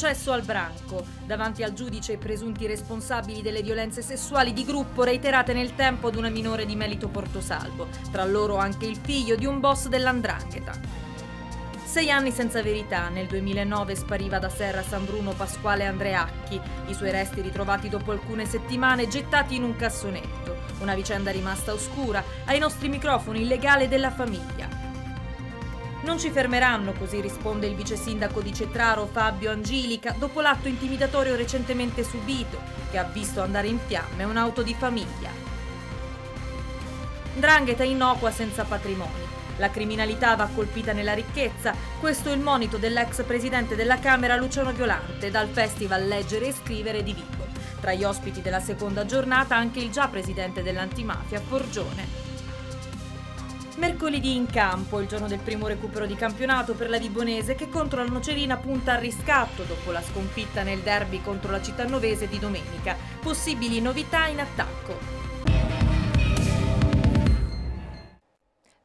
processo al branco. Davanti al giudice i presunti responsabili delle violenze sessuali di gruppo reiterate nel tempo ad una minore di Melito Portosalvo, tra loro anche il figlio di un boss dell'Andrangheta. Sei anni senza verità, nel 2009 spariva da Serra San Bruno Pasquale Andreacchi, i suoi resti ritrovati dopo alcune settimane gettati in un cassonetto. Una vicenda rimasta oscura, ai nostri microfoni il legale della famiglia. Non ci fermeranno, così risponde il vice sindaco di Cetraro Fabio Angelica dopo l'atto intimidatorio recentemente subito, che ha visto andare in fiamme un'auto di famiglia. Drangheta innocua senza patrimoni. La criminalità va colpita nella ricchezza, questo è il monito dell'ex presidente della Camera Luciano Violante dal festival Leggere e Scrivere di Vigo. Tra gli ospiti della seconda giornata anche il già presidente dell'antimafia Forgione. Mercoledì in campo, il giorno del primo recupero di campionato per la Vibonese che contro la Nocerina punta al riscatto dopo la sconfitta nel derby contro la Città Novese di domenica. Possibili novità in attacco.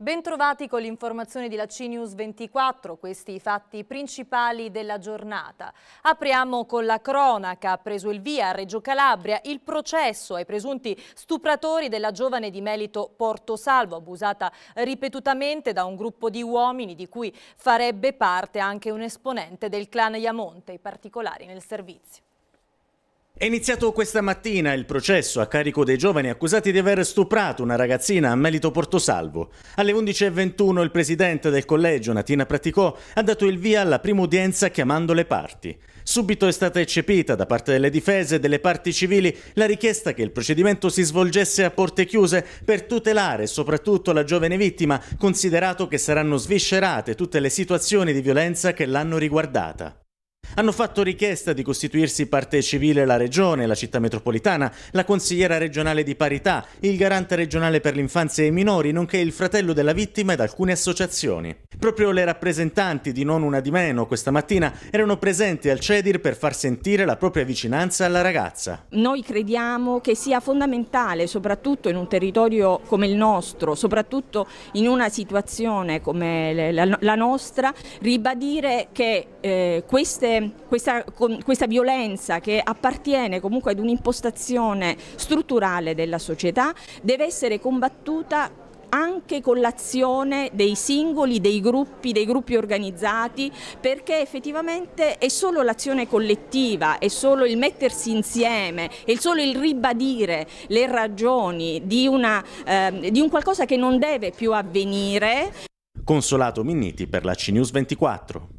Bentrovati con l'informazione di Lacinius 24, questi i fatti principali della giornata. Apriamo con la cronaca, ha preso il via a Reggio Calabria il processo ai presunti stupratori della giovane di Melito Portosalvo, abusata ripetutamente da un gruppo di uomini di cui farebbe parte anche un esponente del clan Yamonte, i particolari nel servizio. È iniziato questa mattina il processo a carico dei giovani accusati di aver stuprato una ragazzina a Melito Portosalvo. Alle 11.21 il presidente del collegio, Natina Praticò, ha dato il via alla prima udienza chiamando le parti. Subito è stata eccepita da parte delle difese e delle parti civili la richiesta che il procedimento si svolgesse a porte chiuse per tutelare soprattutto la giovane vittima, considerato che saranno sviscerate tutte le situazioni di violenza che l'hanno riguardata. Hanno fatto richiesta di costituirsi parte civile la Regione, la città metropolitana, la consigliera regionale di parità, il garante regionale per l'infanzia e i minori, nonché il fratello della vittima ed alcune associazioni. Proprio le rappresentanti di Non Una di Meno questa mattina erano presenti al CEDIR per far sentire la propria vicinanza alla ragazza. Noi crediamo che sia fondamentale, soprattutto in un territorio come il nostro, soprattutto in una situazione come la nostra, ribadire che eh, queste questa, con, questa violenza che appartiene comunque ad un'impostazione strutturale della società deve essere combattuta anche con l'azione dei singoli, dei gruppi, dei gruppi organizzati, perché effettivamente è solo l'azione collettiva, è solo il mettersi insieme, è solo il ribadire le ragioni di, una, eh, di un qualcosa che non deve più avvenire. Consolato Minniti per la CNews 24.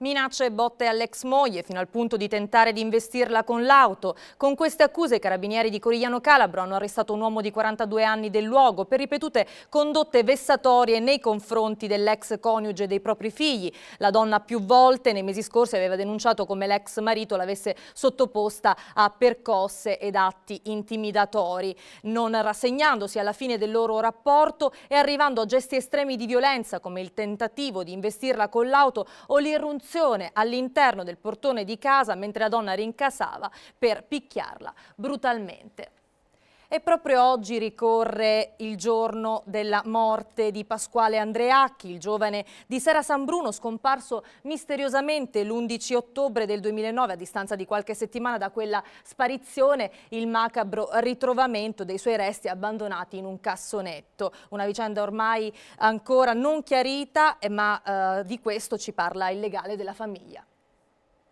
Minacce e botte all'ex moglie fino al punto di tentare di investirla con l'auto. Con queste accuse i carabinieri di Corigliano Calabro hanno arrestato un uomo di 42 anni del luogo per ripetute condotte vessatorie nei confronti dell'ex coniuge e dei propri figli. La donna più volte nei mesi scorsi aveva denunciato come l'ex marito l'avesse sottoposta a percosse ed atti intimidatori. Non rassegnandosi alla fine del loro rapporto e arrivando a gesti estremi di violenza come il tentativo di investirla con l'auto o l'irruzione esecuzione all'interno del portone di casa mentre la donna rincasava per picchiarla brutalmente. E proprio oggi ricorre il giorno della morte di Pasquale Andreacchi, il giovane di Sera San Bruno, scomparso misteriosamente l'11 ottobre del 2009, a distanza di qualche settimana da quella sparizione, il macabro ritrovamento dei suoi resti abbandonati in un cassonetto. Una vicenda ormai ancora non chiarita, eh, ma eh, di questo ci parla il legale della famiglia.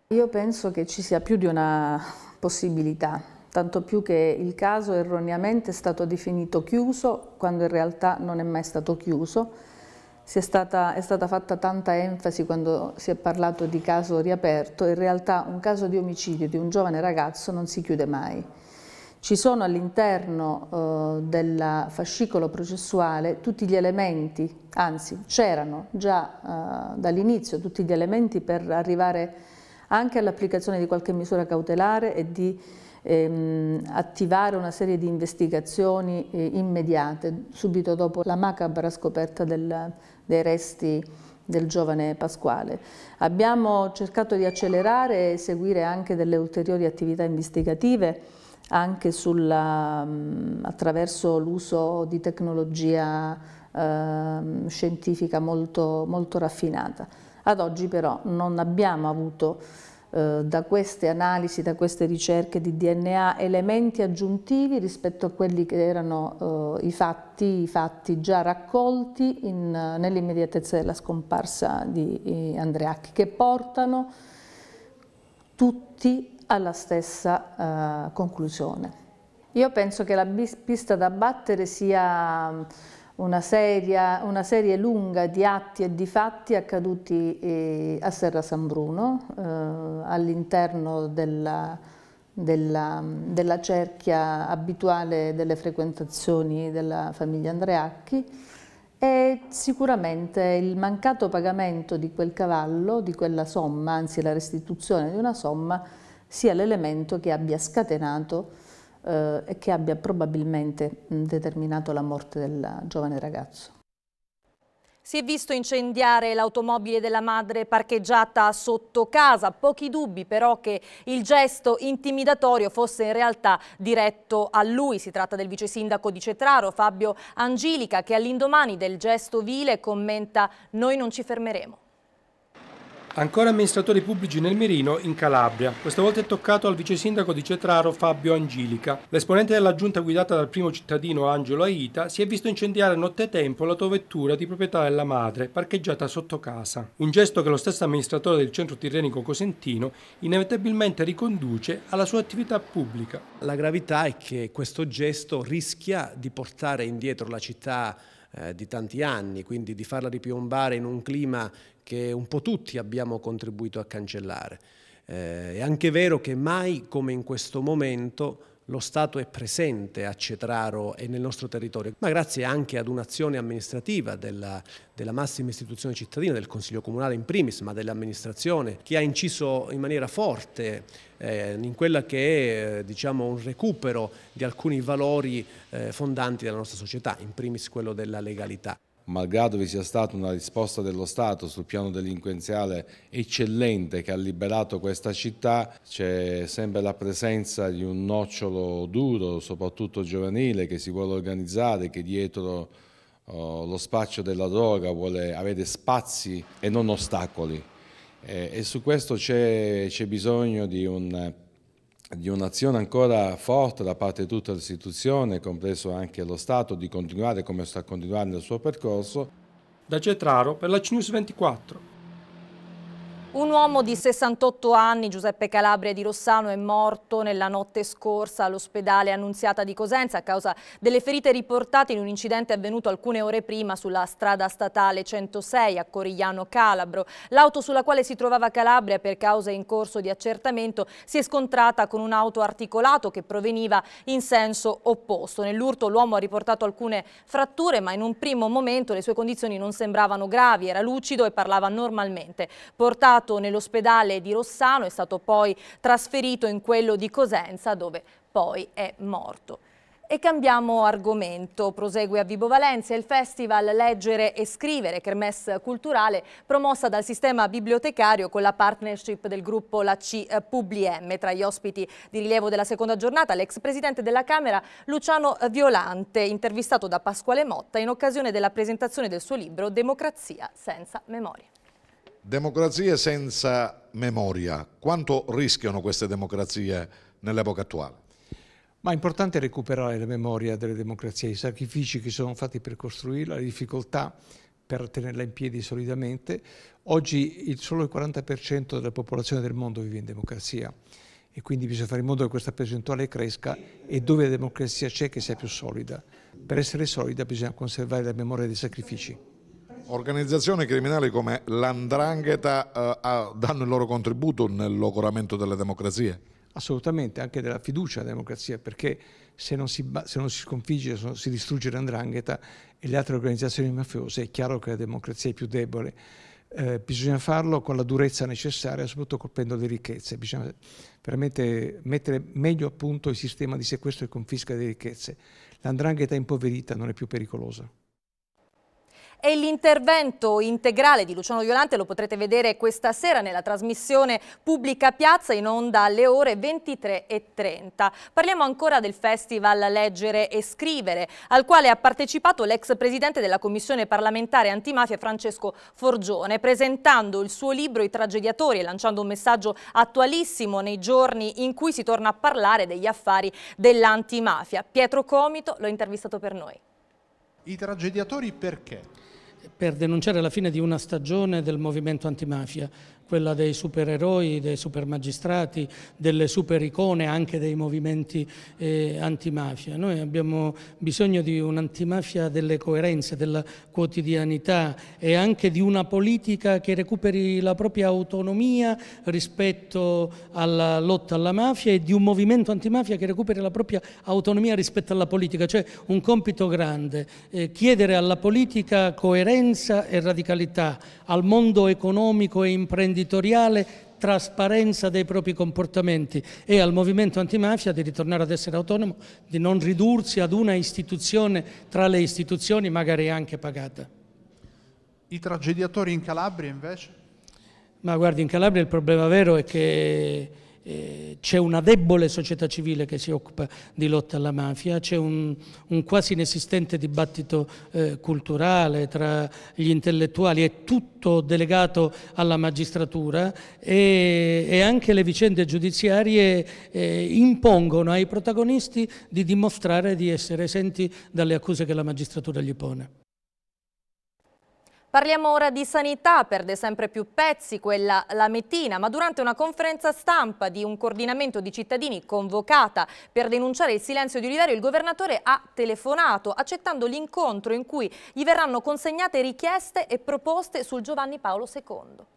Io penso che ci sia più di una possibilità tanto più che il caso erroneamente è stato definito chiuso quando in realtà non è mai stato chiuso. È stata, è stata fatta tanta enfasi quando si è parlato di caso riaperto, in realtà un caso di omicidio di un giovane ragazzo non si chiude mai. Ci sono all'interno eh, del fascicolo processuale tutti gli elementi, anzi c'erano già eh, dall'inizio tutti gli elementi per arrivare anche all'applicazione di qualche misura cautelare e di ehm, attivare una serie di investigazioni eh, immediate subito dopo la macabra scoperta del, dei resti del giovane Pasquale. Abbiamo cercato di accelerare e seguire anche delle ulteriori attività investigative anche sulla, mm, attraverso l'uso di tecnologia eh, scientifica molto, molto raffinata. Ad oggi però non abbiamo avuto eh, da queste analisi, da queste ricerche di DNA, elementi aggiuntivi rispetto a quelli che erano eh, i, fatti, i, fatti, già raccolti nell'immediatezza della scomparsa di eh, Andreacchi, che portano tutti alla stessa eh, conclusione. Io penso che la pista da battere sia una, seria, una, serie lunga di atti e di fatti accaduti eh, a Serra San Bruno, eh, all'interno della, della, della, cerchia abituale delle frequentazioni della famiglia Andreacchi e sicuramente il mancato pagamento di quel cavallo, di quella somma, anzi la restituzione di una somma, sia l'elemento che abbia scatenato eh, e che abbia probabilmente determinato la morte del giovane ragazzo. Si è visto incendiare l'automobile della madre parcheggiata sotto casa, pochi dubbi però che il gesto intimidatorio fosse in realtà diretto a lui. Si tratta del vice sindaco di Cetraro, Fabio Angelica, che all'indomani del gesto vile commenta «Noi non ci fermeremo». Ancora amministratori pubblici nel mirino in Calabria. Questa volta è toccato al vice sindaco di Cetraro Fabio Angelica. L'esponente della giunta guidata dal primo cittadino Angelo Aita si è visto incendiare nottetempo la tua vettura di proprietà della madre, parcheggiata sotto casa. Un gesto che lo stesso amministratore del centro tirrenico Cosentino inevitabilmente riconduce alla sua attività pubblica. La gravità è che questo gesto rischia di portare indietro la città eh, di tanti anni, quindi di farla ripiombare in un clima che un po' tutti abbiamo contribuito a cancellare. Eh, è anche vero che mai come in questo momento lo Stato è presente a Cetraro e nel nostro territorio, ma grazie anche ad un'azione amministrativa della, della, massima istituzione cittadina, del Consiglio Comunale in primis, ma dell'amministrazione, che ha inciso in maniera forte eh, in quella che è eh, diciamo, un recupero di alcuni valori eh, fondanti della nostra società, in primis quello della legalità malgrado vi sia stata una risposta dello Stato sul piano delinquenziale eccellente che ha liberato questa città, c'è sempre la presenza di un nocciolo duro, soprattutto giovanile, che si vuole organizzare, che dietro oh, lo spaccio della droga vuole avere spazi e non ostacoli. Eh, e su questo c'è bisogno di un di un'azione ancora forte da parte di tutta l'istituzione, compreso anche lo Stato, di continuare come sta continuando il suo percorso. Da Cetraro per la CNews 24. Un uomo di 68 anni, Giuseppe Calabria di Rossano, è morto nella notte scorsa all'ospedale Annunziata di Cosenza a causa delle ferite riportate in un incidente avvenuto alcune ore prima sulla strada statale 106 a Corigliano Calabro. L'auto sulla quale si trovava Calabria per cause in corso di accertamento si è scontrata con un auto articolato che proveniva in senso opposto. Nell'urto l'uomo ha riportato alcune fratture ma in un primo momento le sue condizioni non sembravano gravi, era lucido e parlava normalmente. Portato ricoverato nell'ospedale di Rossano, è stato poi trasferito in quello di Cosenza dove poi è morto. E cambiamo argomento. Prosegue a Vibo Valencia il festival Leggere e Scrivere, Kermesse Culturale, promossa dal sistema bibliotecario con la partnership del gruppo La C eh, Publiem. Tra gli ospiti di rilievo della seconda giornata, l'ex presidente della Camera Luciano Violante, intervistato da Pasquale Motta in occasione della presentazione del suo libro Democrazia senza memoria. Democrazie senza memoria, quanto rischiano queste democrazie nell'epoca attuale? Ma è importante recuperare la memoria delle democrazie, i sacrifici che sono fatti per costruirla, le difficoltà per tenerla in piedi solidamente. Oggi il solo il 40% della popolazione del mondo vive in democrazia e quindi bisogna fare in modo che questa percentuale cresca e dove la democrazia c'è che sia più solida. Per essere solida bisogna conservare la memoria dei sacrifici organizzazioni criminali come l'Andrangheta eh, danno il loro contributo nel logoramento delle democrazie? Assolutamente, anche della fiducia alla democrazia, perché se non si, se non si sconfigge, se non si distrugge l'Andrangheta e le altre organizzazioni mafiose, è chiaro che la democrazia è più debole. Eh, bisogna farlo con la durezza necessaria, soprattutto colpendo le ricchezze. Bisogna veramente mettere meglio a punto il sistema di sequestro e confisca delle ricchezze. L'andrangheta impoverita non è più pericolosa e l'intervento integrale di Luciano Violante lo potrete vedere questa sera nella trasmissione Pubblica Piazza in onda alle ore 23.30. Parliamo ancora del Festival Leggere e Scrivere, al quale ha partecipato l'ex presidente della Commissione parlamentare antimafia Francesco Forgione, presentando il suo libro I tragediatori e lanciando un messaggio attualissimo nei giorni in cui si torna a parlare degli affari dell'antimafia. Pietro Comito l'ho intervistato per noi. I tragediatori perché? Per denunciare la fine di una stagione del movimento antimafia, quella dei supereroi, dei supermagistrati, delle supericone, anche dei movimenti eh, antimafia. Noi abbiamo bisogno di un'antimafia delle coerenze, della quotidianità e anche di una politica che recuperi la propria autonomia rispetto alla lotta alla mafia e di un movimento antimafia che recuperi la propria autonomia rispetto alla politica, cioè un compito grande, eh, chiedere alla politica coerenza e radicalità, al mondo economico e imprenditoriale imprenditoriale trasparenza dei propri comportamenti e al movimento antimafia di ritornare ad essere autonomo, di non ridursi ad una istituzione tra le istituzioni magari anche pagata. I tragediatori in Calabria invece? Ma guardi, in Calabria il problema vero è che eh, c'è una debole società civile che si occupa di lotta alla mafia, c'è un, un, quasi inesistente dibattito eh, culturale tra gli intellettuali, è tutto delegato alla magistratura e, e anche le vicende giudiziarie eh, impongono ai protagonisti di dimostrare di essere esenti dalle accuse che la magistratura gli pone. Parliamo ora di sanità, perde sempre più pezzi quella lametina, ma durante una conferenza stampa di un coordinamento di cittadini convocata per denunciare il silenzio di Oliverio, il governatore ha telefonato accettando l'incontro in cui gli verranno consegnate richieste e proposte sul Giovanni Paolo II.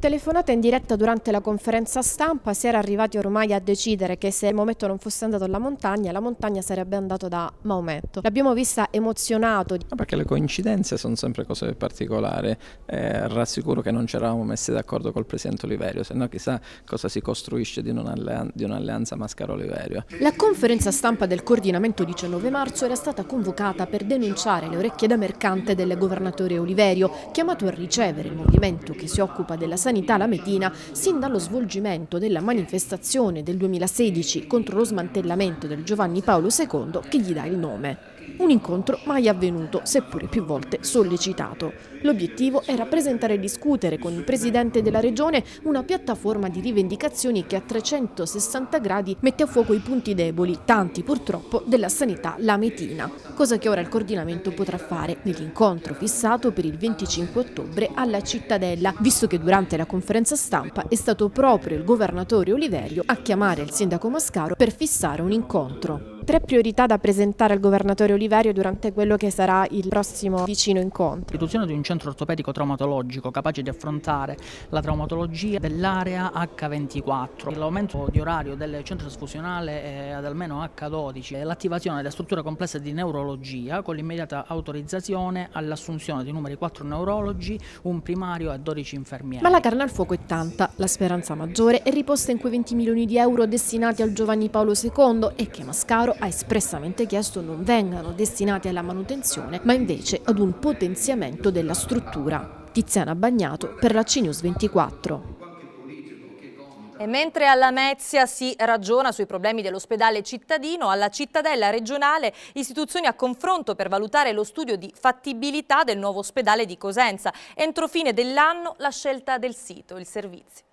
Telefonata in diretta durante la conferenza stampa si era arrivati ormai a decidere che se Maometto non fosse andato alla montagna, la montagna sarebbe andata da Maometto. L'abbiamo vista emozionato. Ma ah, perché le coincidenze sono sempre cose particolari. Eh, rassicuro che non ci eravamo messi d'accordo col presidente Oliverio, se no chissà cosa si costruisce di, un'alleanza un Mascaro-Oliverio. La conferenza stampa del coordinamento 19 marzo era stata convocata per denunciare le orecchie da mercante del governatore Oliverio, chiamato a ricevere il movimento che si occupa della salute Sanità La Metina, sin dallo svolgimento della manifestazione del 2016 contro lo smantellamento del Giovanni Paolo II che gli dà il nome. Un incontro mai avvenuto, seppure più volte sollecitato. L'obiettivo è rappresentare e discutere con il Presidente della Regione una piattaforma di rivendicazioni che a 360 gradi mette a fuoco i punti deboli, tanti purtroppo, della sanità lametina. Cosa che ora il coordinamento potrà fare nell'incontro fissato per il 25 ottobre alla Cittadella, visto che durante la conferenza stampa è stato proprio il governatore Oliverio a chiamare il sindaco Mascaro per fissare un incontro tre priorità da presentare al governatore Oliverio durante quello che sarà il prossimo vicino incontro. L'istituzione di un centro ortopedico traumatologico capace di affrontare la traumatologia dell'area H24. L'aumento di orario del centro trasfusionale eh, ad almeno H12 e l'attivazione della struttura complessa di neurologia con l'immediata autorizzazione all'assunzione di numeri 4 neurologi, un primario e 12 infermieri. Ma la carne al fuoco è tanta, la speranza maggiore è riposta in quei 20 milioni di euro destinati al Giovanni Paolo II e che Mascaro ha espressamente chiesto non vengano destinati alla manutenzione ma invece ad un potenziamento della struttura. Tiziana Bagnato per la CNews 24. E mentre alla Mezia si ragiona sui problemi dell'ospedale cittadino, alla cittadella regionale istituzioni a confronto per valutare lo studio di fattibilità del nuovo ospedale di Cosenza. Entro fine dell'anno la scelta del sito, il servizio.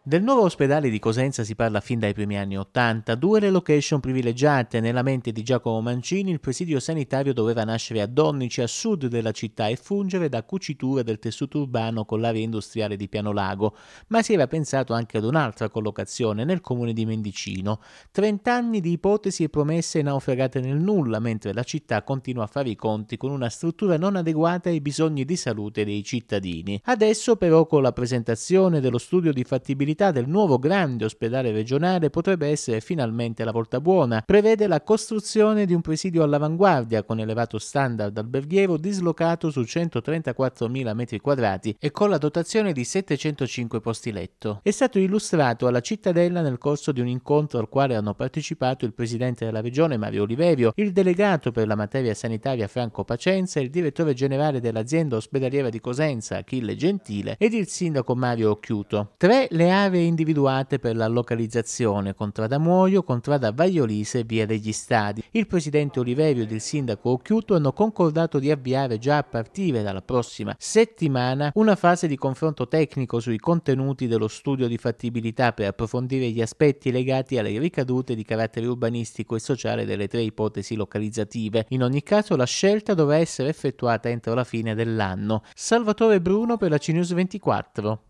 Del nuovo ospedale di Cosenza si parla fin dai primi anni Ottanta, due le location privilegiate. Nella mente di Giacomo Mancini il presidio sanitario doveva nascere a Donnici, a sud della città, e fungere da cucitura del tessuto urbano con l'area industriale di Piano Lago, ma si era pensato anche ad un'altra collocazione nel comune di Mendicino. Trent'anni di ipotesi e promesse naufragate nel nulla, mentre la città continua a fare i conti con una struttura non adeguata ai bisogni di salute dei cittadini. Adesso però con la presentazione dello studio di fattibilità attività del nuovo grande ospedale regionale potrebbe essere finalmente la volta buona. Prevede la costruzione di un presidio all'avanguardia con elevato standard alberghiero dislocato su 134.000 metri quadrati e con la dotazione di 705 posti letto. È stato illustrato alla cittadella nel corso di un incontro al quale hanno partecipato il presidente della regione Mario Oliverio, il delegato per la materia sanitaria Franco Pacenza, il direttore generale dell'azienda ospedaliera di Cosenza Achille Gentile ed il sindaco Mario Occhiuto. Tre le aree individuate per la localizzazione, contrada Muoio, contrada Vagliolise e via degli Stadi. Il presidente Oliverio ed il sindaco Occhiuto hanno concordato di avviare già a partire dalla prossima settimana una fase di confronto tecnico sui contenuti dello studio di fattibilità per approfondire gli aspetti legati alle ricadute di carattere urbanistico e sociale delle tre ipotesi localizzative. In ogni caso la scelta dovrà essere effettuata entro la fine dell'anno. Salvatore Bruno per la CNews 24.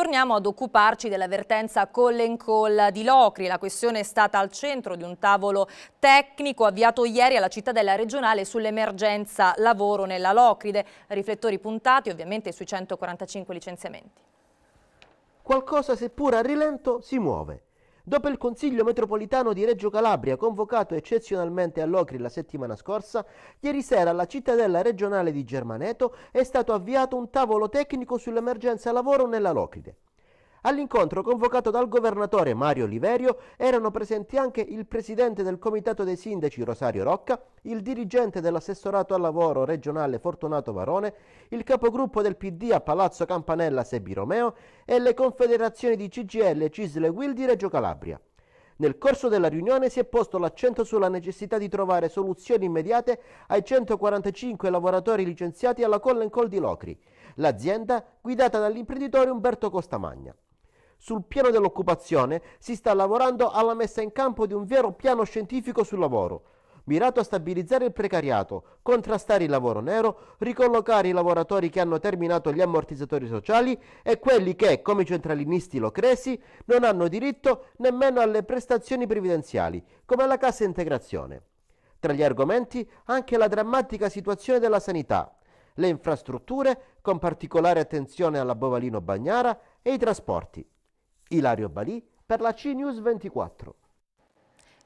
Torniamo ad occuparci dell'avvertenza call and call di Locri. La questione è stata al centro di un tavolo tecnico avviato ieri alla cittadella regionale sull'emergenza lavoro nella Locride. Riflettori puntati ovviamente sui 145 licenziamenti. Qualcosa seppur a rilento si muove Dopo il Consiglio metropolitano di Reggio Calabria, convocato eccezionalmente a Locri la settimana scorsa, ieri sera alla cittadella regionale di Germaneto è stato avviato un tavolo tecnico sull'emergenza lavoro nella Locride. All'incontro convocato dal governatore Mario Liverio erano presenti anche il presidente del comitato dei sindaci Rosario Rocca, il dirigente dell'assessorato al lavoro regionale Fortunato Varone, il capogruppo del PD a Palazzo Campanella Sebi Romeo e le confederazioni di CGL, Cisle Wildi Reggio Calabria. Nel corso della riunione si è posto l'accento sulla necessità di trovare soluzioni immediate ai 145 lavoratori licenziati alla Colla in Col di Locri, l'azienda guidata dall'imprenditore Umberto Costamagna. Sul piano dell'occupazione si sta lavorando alla messa in campo di un vero piano scientifico sul lavoro, mirato a stabilizzare il precariato, contrastare il lavoro nero, ricollocare i lavoratori che hanno terminato gli ammortizzatori sociali e quelli che, come i centralinisti locresi, non hanno diritto nemmeno alle prestazioni previdenziali, come la cassa integrazione. Tra gli argomenti anche la drammatica situazione della sanità, le infrastrutture, con particolare attenzione alla Bovalino Bagnara, e i trasporti. Ilario Balì per la CNews 24.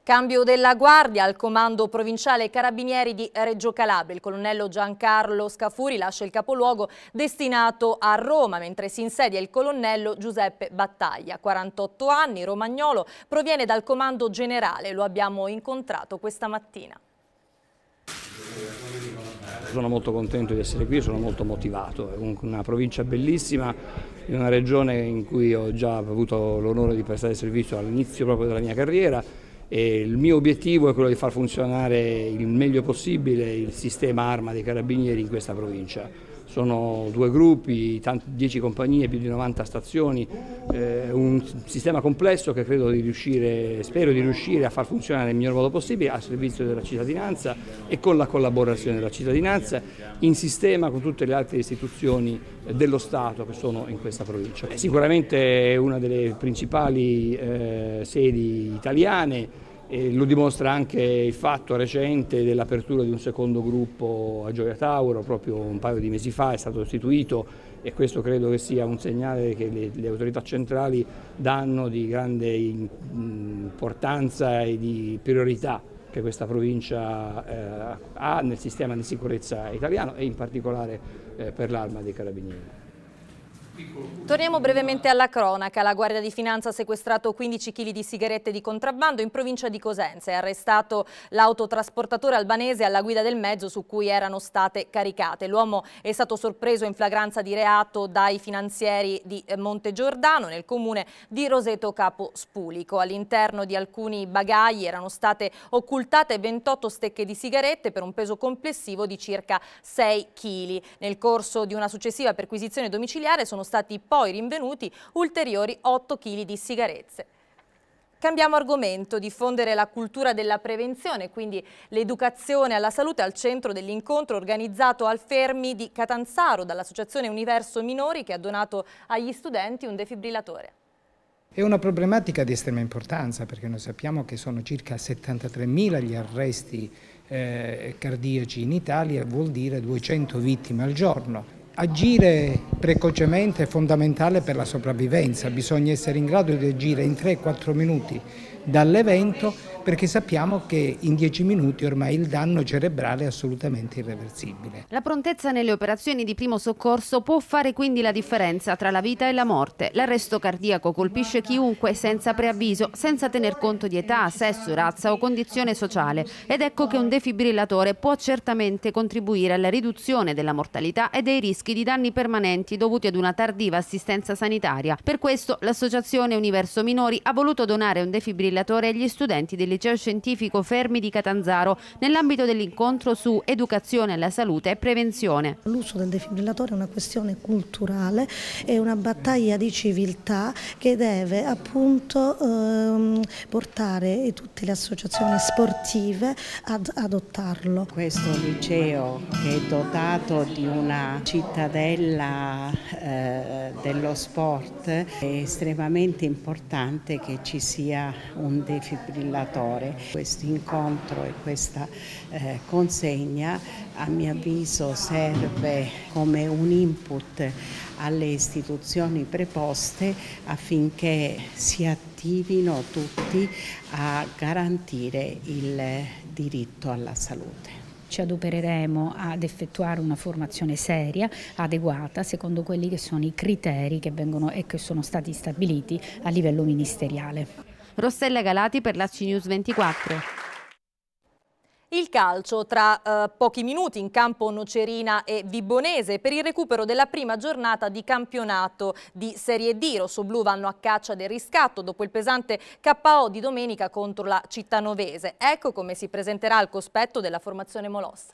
Cambio della guardia al comando provinciale Carabinieri di Reggio Calabria. Il colonnello Giancarlo Scafuri lascia il capoluogo destinato a Roma, mentre si insedia il colonnello Giuseppe Battaglia. 48 anni, romagnolo, proviene dal comando generale. Lo abbiamo incontrato questa mattina. Sono molto contento di essere qui, sono molto motivato. È una provincia bellissima in una regione in cui ho già avuto l'onore di prestare servizio all'inizio proprio della mia carriera e il mio obiettivo è quello di far funzionare il meglio possibile il sistema arma dei carabinieri in questa provincia sono due gruppi, 10 compagnie, più di 90 stazioni, eh, un sistema complesso che credo di riuscire, spero di riuscire a far funzionare nel miglior modo possibile al servizio della cittadinanza e con la collaborazione della cittadinanza in sistema con tutte le altre istituzioni dello Stato che sono in questa provincia. È sicuramente una delle principali eh, sedi italiane e lo dimostra anche il fatto recente dell'apertura di un secondo gruppo a Gioia Tauro, proprio un paio di mesi fa è stato istituito e questo credo che sia un segnale che le, le autorità centrali danno di grande importanza e di priorità che questa provincia eh, ha nel sistema di sicurezza italiano e in particolare eh, per l'arma dei carabinieri. Torniamo brevemente alla cronaca. La Guardia di Finanza ha sequestrato 15 kg di sigarette di contrabbando in provincia di Cosenza e arrestato l'autotrasportatore albanese alla guida del mezzo su cui erano state caricate. L'uomo è stato sorpreso in flagranza di reato dai finanzieri di Monte Giordano nel comune di Roseto Capo Spulico. All'interno di alcuni bagagli erano state occultate 28 stecche di sigarette per un peso complessivo di circa 6 kg. Nel corso di una successiva perquisizione domiciliare sono sono stati poi rinvenuti ulteriori 8 kg di sigarette. Cambiamo argomento, diffondere la cultura della prevenzione, quindi l'educazione alla salute al centro dell'incontro organizzato al Fermi di Catanzaro dall'Associazione Universo Minori che ha donato agli studenti un defibrillatore. È una problematica di estrema importanza perché noi sappiamo che sono circa 73.000 gli arresti eh, cardiaci in Italia, vuol dire 200 vittime al giorno. Agire precocemente è fondamentale per la sopravvivenza, bisogna essere in grado di agire in 3-4 minuti dall'evento perché sappiamo che in dieci minuti ormai il danno cerebrale è assolutamente irreversibile. La prontezza nelle operazioni di primo soccorso può fare quindi la differenza tra la vita e la morte. L'arresto cardiaco colpisce chiunque senza preavviso, senza tener conto di età, sesso, razza o condizione sociale ed ecco che un defibrillatore può certamente contribuire alla riduzione della mortalità e dei rischi di danni permanenti dovuti ad una tardiva assistenza sanitaria. Per questo l'associazione Universo Minori ha voluto donare un defibrillatore Villatore e gli studenti del liceo scientifico Fermi di Catanzaro nell'ambito dell'incontro su educazione alla salute e prevenzione. L'uso del defibrillatore è una questione culturale, è una battaglia di civiltà che deve appunto ehm, portare tutte le associazioni sportive ad adottarlo. Questo liceo che è dotato di una cittadella eh, dello sport è estremamente importante che ci sia un un defibrillatore. Questo incontro e questa eh, consegna a mio avviso serve come un input alle istituzioni preposte affinché si attivino tutti a garantire il diritto alla salute ci adopereremo ad effettuare una formazione seria, adeguata, secondo quelli che sono i criteri che vengono e che sono stati stabiliti a livello ministeriale. Rossella Galati per la CNews 24. Il calcio tra eh, pochi minuti in campo Nocerina e Vibonese per il recupero della prima giornata di campionato di Serie D. Rossoblu vanno a caccia del riscatto dopo il pesante KO di domenica contro la Cittanovese. Ecco come si presenterà al cospetto della formazione Molossa.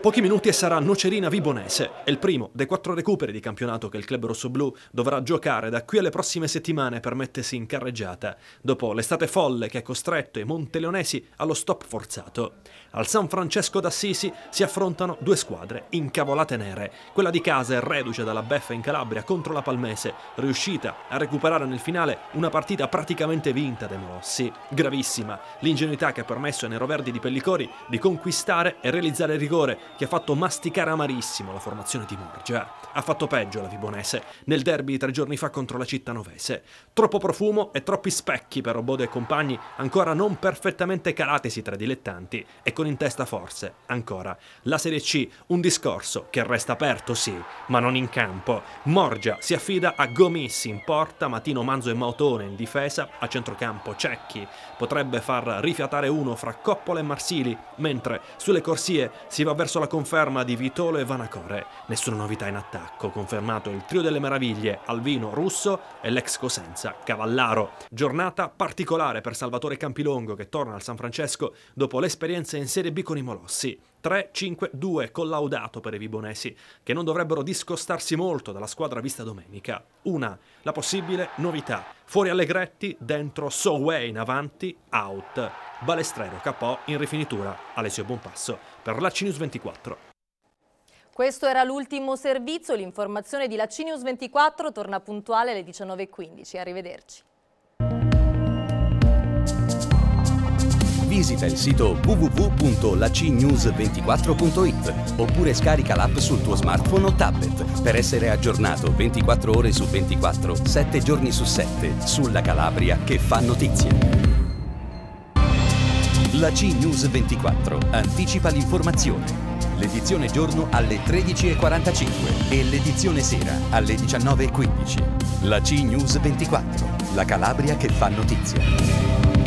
Pochi minuti e sarà Nocerina Vibonese. È il primo dei quattro recuperi di campionato che il club rossoblù dovrà giocare da qui alle prossime settimane per mettersi in carreggiata, dopo l'estate folle che ha costretto i monteleonesi allo stop forzato. Al San Francesco d'Assisi si affrontano due squadre incavolate nere. Quella di casa è reduce dalla beffa in Calabria contro la Palmese, riuscita a recuperare nel finale una partita praticamente vinta dai Morossi. Gravissima l'ingenuità che ha permesso ai neroverdi di Pellicori di conquistare e realizzare il rigore che ha fatto masticare amarissimo la formazione di Morgia. Ha fatto peggio la Vibonese nel derby tre giorni fa contro la Cittanovese. Troppo profumo e troppi specchi per Obodo e compagni, ancora non perfettamente calatesi tra i dilettanti e con in testa forse, ancora, la Serie C, un discorso che resta aperto sì, ma non in campo. Morgia si affida a Gomissi in porta, Matino Manzo e Mautone in difesa, a centrocampo Cecchi. Potrebbe far rifiatare uno fra Coppola e Marsili, mentre sulle corsie si va verso verso la conferma di Vitolo e Vanacore. Nessuna novità in attacco, confermato il trio delle meraviglie, Alvino Russo e l'ex Cosenza Cavallaro. Giornata particolare per Salvatore Campilongo che torna al San Francesco dopo l'esperienza in Serie B con i Molossi. 3-5-2 collaudato per i vibonesi, che non dovrebbero discostarsi molto dalla squadra vista domenica. Una, la possibile novità. Fuori Allegretti, dentro Soway in avanti, out. Balestrero capò in rifinitura. Alessio Buonpasso per Lacinius 24. Questo era l'ultimo servizio, l'informazione di Lacinius 24 torna puntuale alle 19.15. Arrivederci. Visita il sito www.lacnews24.it oppure scarica l'app sul tuo smartphone o tablet per essere aggiornato 24 ore su 24, 7 giorni su 7 sulla Calabria che fa notizie. La C News 24 anticipa l'informazione l'edizione giorno alle 13.45 e l'edizione sera alle 19.15. La C News 24, la Calabria che fa notizia.